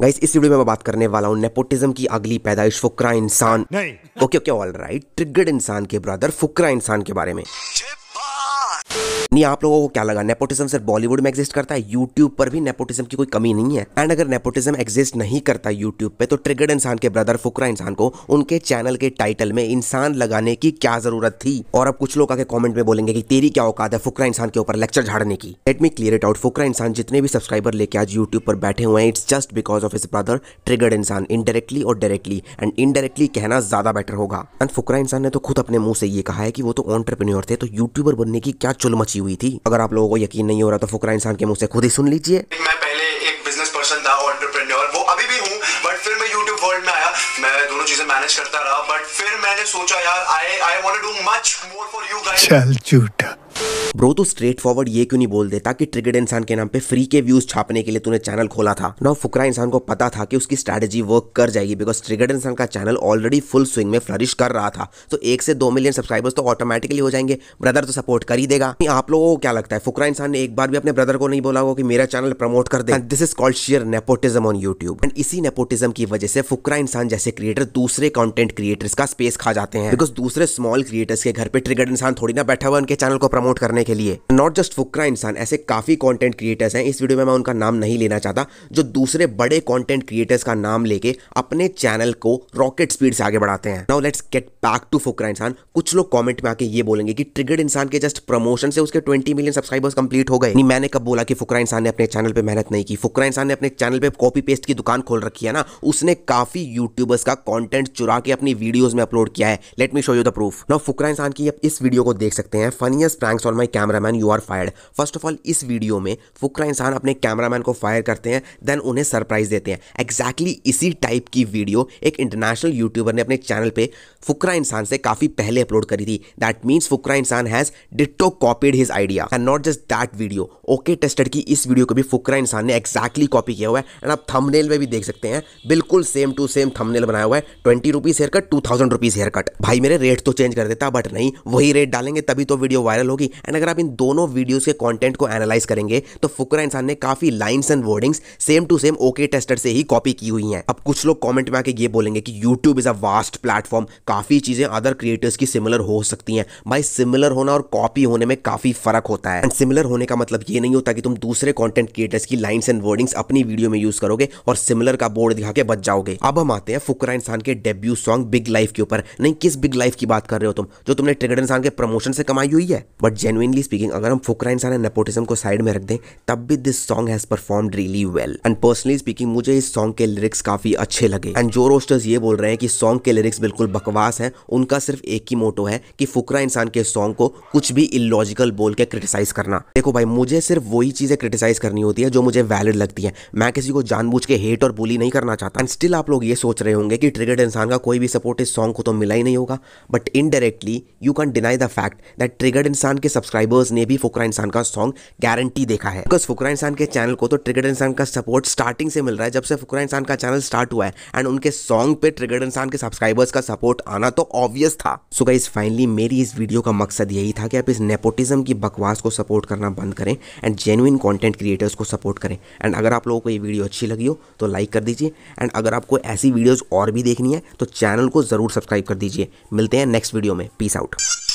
guys इस video में मैं बात करने वाला हूँ नेपोटिज्म की अगली पैदाइश फुकरा इंसान नहीं okay okay all right triggered Insaan के ब्रदर फुकरा इंसान के बारे में नहीं आप लोगों को क्या लगा नेपोटिज्म सिर्फ बॉलीवुड में एग्जिस्ट करता है यूट्यूब पर भी नेपोटिज्म की कोई कमी नहीं है एंड अगर नेपोटिज्म एग्जिस्ट नहीं करता यूट्यूब पे तो ट्रिगर्ड इंसान के ब्रदर फुकरा इंसान को उनके चैनल के टाइटल में इंसान लगाने की क्या जरूरत थी और अब कुछ लोग आके कॉमेंट में बोलेंगे की तेरी क्या औकात है फुकरा इंसान के ऊपर लेक्चर झाड़ने की let me clear it out Fukra Insaan जितने भी सब्सक्राइबर लेके आज यूट्यूब पर बैठे हुए हैं इट्स जस्ट बिकॉज ऑफ इस ब्रदर ट्रिगर्ड इंसान इनडायरेक्टली और डायरेक्टली एंड इनडायरेक्टली कहना ज्यादा बेटर होगा एंड फुकरा इंसान ने तो खुद अपने मुंह से ये कहा है कि वो तो ऑन्टरप्रेन्योर थे तो यूट्यूबर बनने की क्या चुल मची बची हुई थी अगर आप लोगों को यकीन नहीं हो रहा तो फुकरा इंसान के मुंह से खुद ही सुन लीजिए मैं पहले एक बिजनेस पर्सन था वो अभी भी हूँ बट फिर मैं यूट्यूब वर्ल्ड में आया मैं दोनों चीजें मैनेज करता रहा बट फिर मैंने सोचा यार I I want to do much more for you guys चल झूठा ब्रो तू स्ट्रेट फॉरवर्ड ये क्यों नहीं बोल देता कि ट्रिगेड इंसान के नाम पे फ्री के व्यूज छापने के लिए तूने चैनल खोला था ना फुकरा इंसान को पता था कि उसकी स्ट्रेटेजी वर्क कर जाएगी बिकॉज ट्रिगेड इंसान का चैनल ऑलरेडी फुल स्विंग में फ्लरिश कर रहा था तो एक से दो मिलियन सब्सक्राइबर्स तो ऑटोमेटिकली हो जाएंगे ब्रदर तो सपोर्ट कर ही देगा आप लोगों को क्या लगता है फुकरा इंसान ने एक बार भी अपने ब्रदर को नहीं बोला कि मेरा चैनल प्रमोट कर दे this is called share nepotism on YouTube and इसी नेपोटिज्म की वजह से फुकरा इंसान जैसे क्रिएटर दूसरे कंटेंट क्रिएटर्स का स्पेस खा जाते हैं बिकॉज दूसरे स्मॉल क्रिएटर्स के घर पे ट्रिगेड इंसान थोड़ी ना बैठा हुआ उनके चैनल को प्रमोट करने करने के लिए नॉट जस्ट फुकरा इंसान ऐसे काफ़ी कॉन्टेंट क्रिएटर्स हैं इस वीडियो में मैं उनका नाम नहीं लेना चाहता जो दूसरे बड़े कॉन्टेंट क्रिएटर्स का नाम लेके अपने चैनल को रॉकेट स्पीड से आगे बढ़ाते हैं now let's get back to Fukra Insaan कुछ लोग कॉमेंट में आके ये बोलेंगे कि ट्रिगर्ड इंसान के जस्ट प्रमोशन से उसके ट्वेंटी मिलियन सब्सक्राइबर्स कंप्लीट हो गए नहीं मैंने कब बोला कि फुकरा इंसान ने अपने चैनल पर मेहनत नहीं की फुकरा इंसान ने अपने चैनल पर कॉपी पेस्ट की दुकान खोल रखी है ना उसने काफ़ी यूट्यूबर्स का कॉन्टेंट चुरा के अपनी वीडियोज में अपलोड किया है let me show you the proof ना फुकरा इंसान की आप इस वीडियो को देख सकते हैं funniest pranks on my cameraman you are fired first of all इस वीडियो में फुकरा इंसान अपने कैमरामैन को फायर करते हैं देन उन्हें सरप्राइज देते हैं एग्जैक्टली exactly इसी टाइप की वीडियो एक इंटरनेशनल यूट्यूबर ने अपने चैनल पे फुकरा इंसान से काफ़ी पहले अपलोड करी थी that means Fukra Insaan has ditto copied his idea and not just that video okay tested की इस वीडियो को भी फुकरा इंसान ने एक्जैक्टली exactly कॉपी किया हुआ है एंड आप थमनेल में भी देख सकते हैं बिल्कुल सेम टू सेम थमनेल बनाया हुआ है twenty rupees hair cut two thousand rupees hair cut भाई मेरे रेट तो चेंज कर देता बट नहीं वही रेट डालेंगे तभी तो वीडियो वायरल होगी एंड अगर आप इन दोनों वीडियोस के कंटेंट को एनालाइज करेंगे तो फुकरा इंसान ने काफी lines and wordings same to same okay tester से ही कॉपी की हुई हैं अब कुछ लोग कमेंट में आके ये बोलेंगे कि YouTube is a vast platform काफी चीजें अदर क्रिएटर्स की सिमिलर हो सकती हैं भाई सिमिलर होना और कॉपी होने में काफी फर्क होता है एंड सिमिलर होने का मतलब ये नहीं होता कि तुम दूसरे कॉन्टेंट क्रिएटर्स की लाइन्स एंड वर्डिंग्स अपनी वीडियो में यूज करोगे और सिमिलर का बोर्ड दिखा के बच जाओगे अब हम आते हैं फुकरा इंसान के डेब्यू सॉन्ग बिग लाइफ के ऊपर नहीं किस बिग लाइफ की बात कर रहे हो तुम जो तुमने ट्रिगेड इंसान के प्रमोशन से कमाई हुई है बट जेनुइन काइंडली स्पीकिंग अगर हम फुकरा सारा नेपोटिज्म को साइड में रख दें तब भी this song has perform really well and personally speaking मुझे इस सॉन्ग के लिरिक्स काफी अच्छे लगे एंड जो रोस्टर्स ये बोल रहे हैं कि सॉन्ग के लिरिक्स बिल्कुल बकवास है उनका सिर्फ एक ही मोटो है कि फुकरा इंसान के सॉन्ग को कुछ भी इलॉजिकल बोल के क्रिटिसाइज करना देखो भाई मुझे सिर्फ वही चीजें क्रिटिसाइज करनी होती है जो मुझे वैलिड लगती है मैं किसी को जानबूझ के हेट और बोली नहीं करना चाहता एंड स्टिल आप लोग ये सोच रहे होंगे कि ट्रिगर्ड इंसान का कोई भी सपोर्ट इस सॉन्ग को तो मिला ही नहीं होगा but indirectly you can deny the fact that triggered Insaan के सब्सक्राइब सब्सक्राइबर्स ने भी फुकरा इंसान का सॉन्ग गारंटी देखा है बिकॉज फुकरा इंसान के चैनल को तो ट्रिगर इंसान का सपोर्ट स्टार्टिंग से मिल रहा है जब से फुकरा इंसान का चैनल स्टार्ट हुआ है एंड उनके सॉन्ग पे ट्रिगर इंसान के सब्सक्राइबर्स का सपोर्ट आना तो ऑब्वियस था सो गाइज फाइनली मेरी इस वीडियो का मकसद यही था कि आप इस नेपोटिज्म की बकवास को सपोर्ट करना बंद करें एंड जेनुइन कॉन्टेंट क्रिएटर्स को सपोर्ट करें एंड अगर आप लोगों को ये वीडियो अच्छी लगी हो तो लाइक कर दीजिए एंड अगर आपको ऐसी वीडियोज़ और भी देखनी है तो चैनल को ज़रूर सब्सक्राइब कर दीजिए मिलते हैं नेक्स्ट वीडियो में पीस आउट